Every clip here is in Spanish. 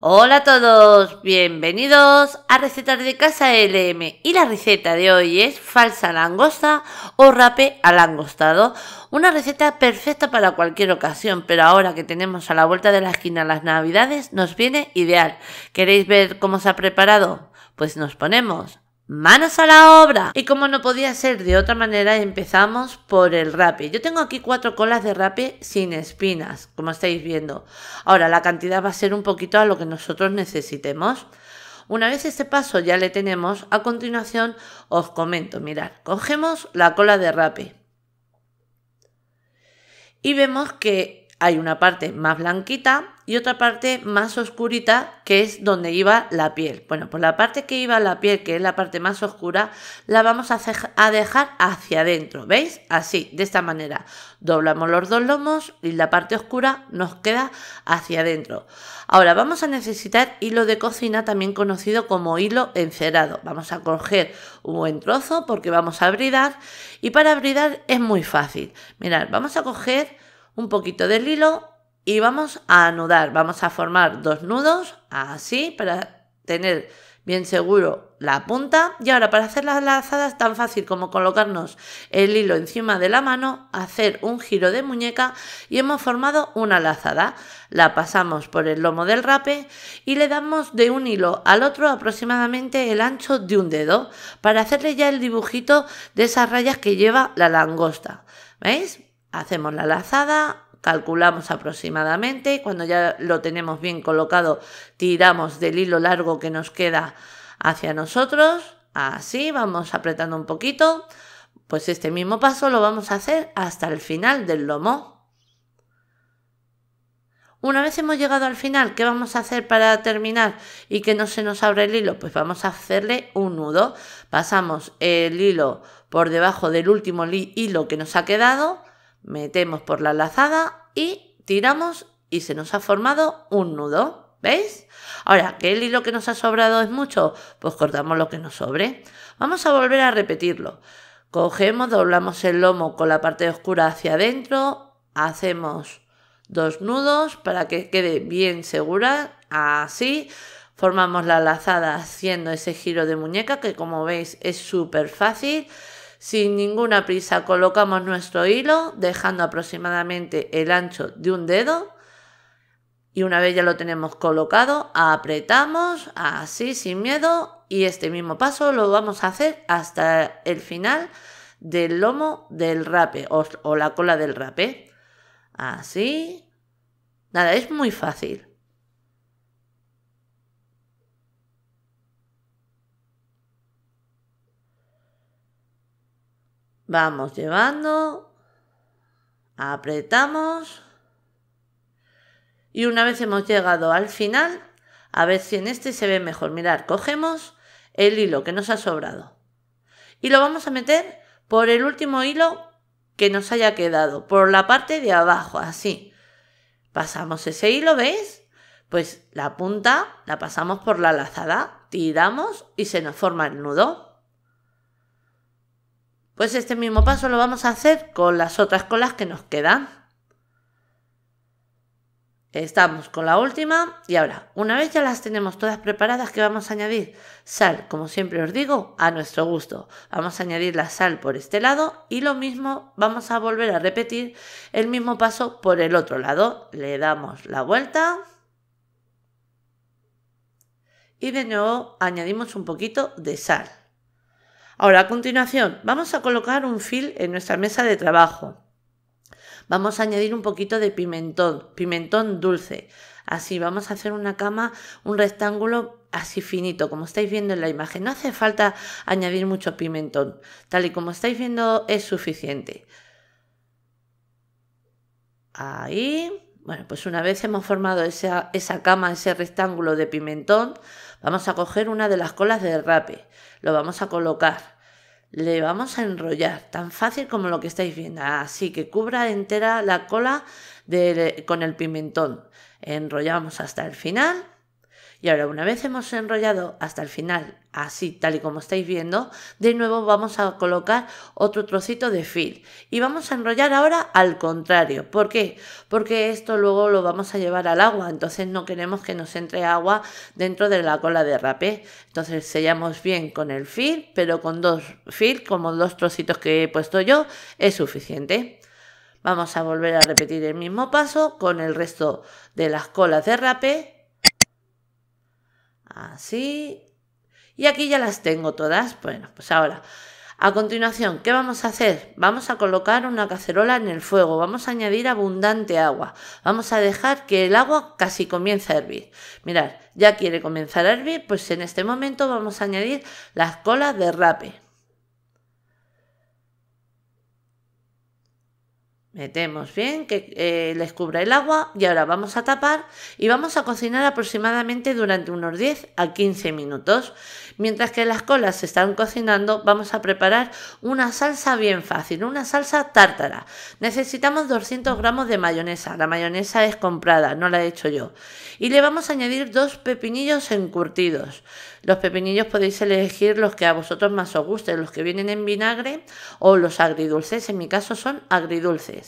Hola a todos, bienvenidos a Recetas de Casa LM y la receta de hoy es falsa langosta o rape al una receta perfecta para cualquier ocasión, pero ahora que tenemos a la vuelta de la esquina las navidades nos viene ideal. ¿Queréis ver cómo se ha preparado? Pues nos ponemos manos a la obra. Y como no podía ser de otra manera, empezamos por el rape. Yo tengo aquí cuatro colas de rape sin espinas, como estáis viendo. Ahora la cantidad va a ser un poquito a lo que nosotros necesitemos. Una vez este paso ya le tenemos, a continuación os comento, mirad, cogemos la cola de rape y vemos que hay una parte más blanquita y otra parte más oscurita que es donde iba la piel. Bueno, pues la parte que iba la piel, que es la parte más oscura, la vamos a, a dejar hacia adentro, ¿veis? Así, de esta manera. Doblamos los dos lomos y la parte oscura nos queda hacia adentro. Ahora vamos a necesitar hilo de cocina, también conocido como hilo encerado. Vamos a coger un buen trozo porque vamos a bridar y para bridar es muy fácil. Mirad, vamos a coger un poquito del hilo y vamos a anudar, vamos a formar dos nudos así para tener bien seguro la punta y ahora para hacer las lazadas tan fácil como colocarnos el hilo encima de la mano, hacer un giro de muñeca y hemos formado una lazada. La pasamos por el lomo del rape y le damos de un hilo al otro aproximadamente el ancho de un dedo para hacerle ya el dibujito de esas rayas que lleva la langosta. ¿Veis? Hacemos la lazada, calculamos aproximadamente cuando ya lo tenemos bien colocado tiramos del hilo largo que nos queda hacia nosotros. Así vamos apretando un poquito. Pues este mismo paso lo vamos a hacer hasta el final del lomo. Una vez hemos llegado al final, ¿qué vamos a hacer para terminar y que no se nos abra el hilo? Pues vamos a hacerle un nudo. Pasamos el hilo por debajo del último hilo que nos ha quedado Metemos por la lazada y tiramos y se nos ha formado un nudo. ¿Veis? Ahora, ¿que el hilo que nos ha sobrado es mucho? Pues cortamos lo que nos sobre. Vamos a volver a repetirlo. Cogemos, doblamos el lomo con la parte oscura hacia adentro, hacemos dos nudos para que quede bien segura, así formamos la lazada haciendo ese giro de muñeca que como veis es súper fácil sin ninguna prisa colocamos nuestro hilo dejando aproximadamente el ancho de un dedo y una vez ya lo tenemos colocado apretamos así sin miedo y este mismo paso lo vamos a hacer hasta el final del lomo del rape o, la cola del rape. Así. Nada, es muy fácil. Vamos llevando, apretamos y una vez hemos llegado al final, a ver si en este se ve mejor. Mirar, cogemos el hilo que nos ha sobrado y lo vamos a meter por el último hilo que nos haya quedado, por la parte de abajo, así. Pasamos ese hilo, ¿veis? Pues la punta la pasamos por la lazada, tiramos y se nos forma el nudo. Pues este mismo paso lo vamos a hacer con las otras colas que nos quedan. Estamos con la última y ahora, una vez ya las tenemos todas preparadas, que vamos a añadir? Sal, como siempre os digo, a nuestro gusto. Vamos a añadir la sal por este lado y lo mismo vamos a volver a repetir el mismo paso por el otro lado. Le damos la vuelta y de nuevo añadimos un poquito de sal. Ahora, a continuación, vamos a colocar un fil en nuestra mesa de trabajo. Vamos a añadir un poquito de pimentón, pimentón dulce. Así vamos a hacer una cama, un rectángulo así finito, como estáis viendo en la imagen. No hace falta añadir mucho pimentón. Tal y como estáis viendo es suficiente. Ahí. Bueno, pues una vez hemos formado esa, cama, ese rectángulo de pimentón, Vamos a coger una de las colas de rape, lo vamos a colocar, le vamos a enrollar, tan fácil como lo que estáis viendo, así que cubra entera la cola con el pimentón. Enrollamos hasta el final y ahora una vez hemos enrollado hasta el final así tal y como estáis viendo, de nuevo vamos a colocar otro trocito de fil y vamos a enrollar ahora al contrario. ¿Por qué? Porque esto luego lo vamos a llevar al agua, entonces no queremos que nos entre agua dentro de la cola de rapé. Entonces sellamos bien con el fil, pero con dos fil, como dos trocitos que he puesto yo, es suficiente. Vamos a volver a repetir el mismo paso con el resto de las colas de rapé. Así, y aquí ya las tengo todas. Bueno, pues ahora, a continuación, ¿qué vamos a hacer? Vamos a colocar una cacerola en el fuego, vamos a añadir abundante agua, vamos a dejar que el agua casi comience a hervir. Mirad, ya quiere comenzar a hervir, pues en este momento vamos a añadir las colas de rape. Metemos bien, que eh, les cubra el agua y ahora vamos a tapar y vamos a cocinar aproximadamente durante unos 10 a 15 minutos. Mientras que las colas se están cocinando, vamos a preparar una salsa bien fácil, una salsa tártara. Necesitamos 200 gramos de mayonesa, la mayonesa es comprada, no la he hecho yo. Y le vamos a añadir dos pepinillos encurtidos. Los pepinillos podéis elegir los que a vosotros más os gusten, los que vienen en vinagre o los agridulces, en mi caso son agridulces.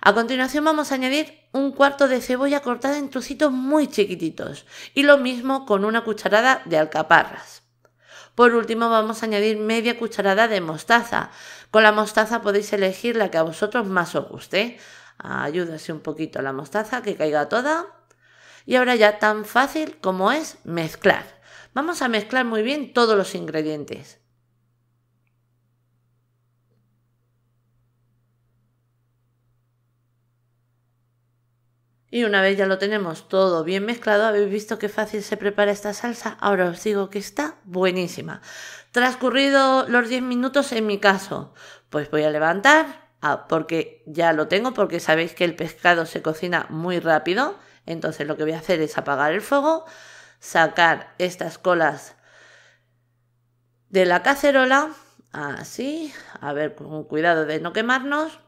A continuación vamos a añadir un cuarto de cebolla cortada en trocitos muy chiquititos y lo mismo con una cucharada de alcaparras. Por último vamos a añadir media cucharada de mostaza. Con la mostaza podéis elegir la que a vosotros más os guste. Ayúdase un poquito la mostaza que caiga toda. Y ahora ya tan fácil como es mezclar. Vamos a mezclar muy bien todos los ingredientes. Y una vez ya lo tenemos todo bien mezclado, habéis visto qué fácil se prepara esta salsa. Ahora os digo que está buenísima. Transcurrido los 10 minutos en mi caso, pues voy a levantar ah, porque ya lo tengo, porque sabéis que el pescado se cocina muy rápido. Entonces lo que voy a hacer es apagar el fuego, sacar estas colas de la cacerola, así, a ver con cuidado de no quemarnos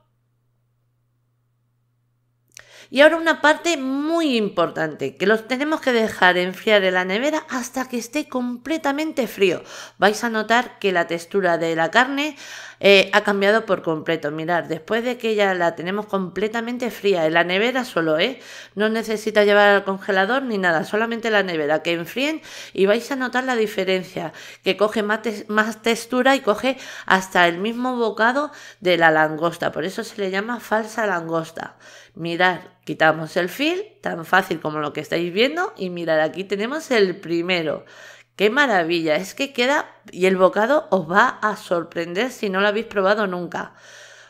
y ahora una parte muy importante, que los tenemos que dejar enfriar en la nevera hasta que esté completamente frío. Vais a notar que la textura de la carne eh, ha cambiado por completo. Mirad, después de que ya la tenemos completamente fría, en la nevera solo, ¿eh? No necesita llevar al congelador ni nada, solamente la nevera, que enfríen y vais a notar la diferencia, que coge más textura y coge hasta el mismo bocado de la langosta. Por eso se le llama falsa langosta. Mirad, quitamos el fil, tan fácil como lo que estáis viendo, y mirad, aquí tenemos el primero. ¡Qué maravilla! Es que queda y el bocado os va a sorprender si no lo habéis probado nunca.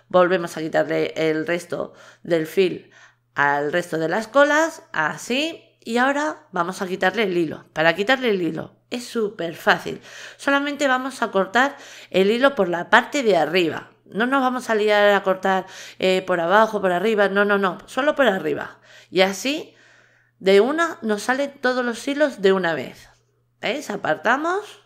Volvemos a quitarle el resto del fil al resto de las colas, así. Y ahora vamos a quitarle el hilo. Para quitarle el hilo es súper fácil. Solamente vamos a cortar el hilo por la parte de arriba. No nos vamos a liar a cortar eh, por abajo, por arriba, no, no, no, solo por arriba. Y así, de una, nos salen todos los hilos de una vez. ¿Veis? Apartamos,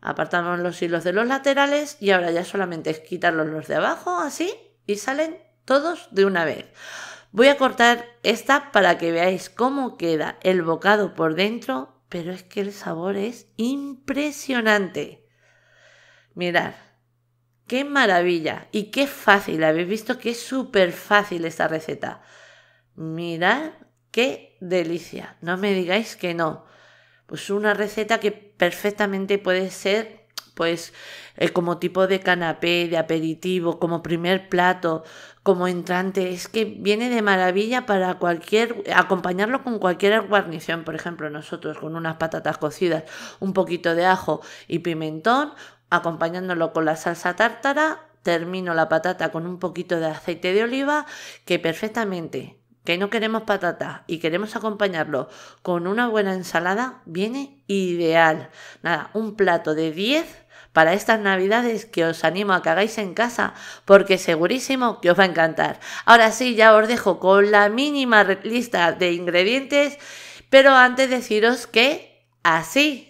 apartamos los hilos de los laterales y ahora ya solamente es quitarlos los de abajo, así, y salen todos de una vez. Voy a cortar esta para que veáis cómo queda el bocado por dentro, pero es que el sabor es impresionante. Mirad. ¡Qué maravilla! Y qué fácil, habéis visto que es súper fácil esta receta. Mirad qué delicia, no me digáis que no. Pues una receta que perfectamente puede ser pues eh, como tipo de canapé, de aperitivo, como primer plato, como entrante, es que viene de maravilla para cualquier acompañarlo con cualquier guarnición, por ejemplo, nosotros con unas patatas cocidas, un poquito de ajo y pimentón, acompañándolo con la salsa tártara, termino la patata con un poquito de aceite de oliva, que perfectamente, que no queremos patata y queremos acompañarlo con una buena ensalada, viene ideal. Nada, un plato de 10 para estas navidades que os animo a que hagáis en casa porque segurísimo que os va a encantar. Ahora sí, ya os dejo con la mínima lista de ingredientes, pero antes deciros que así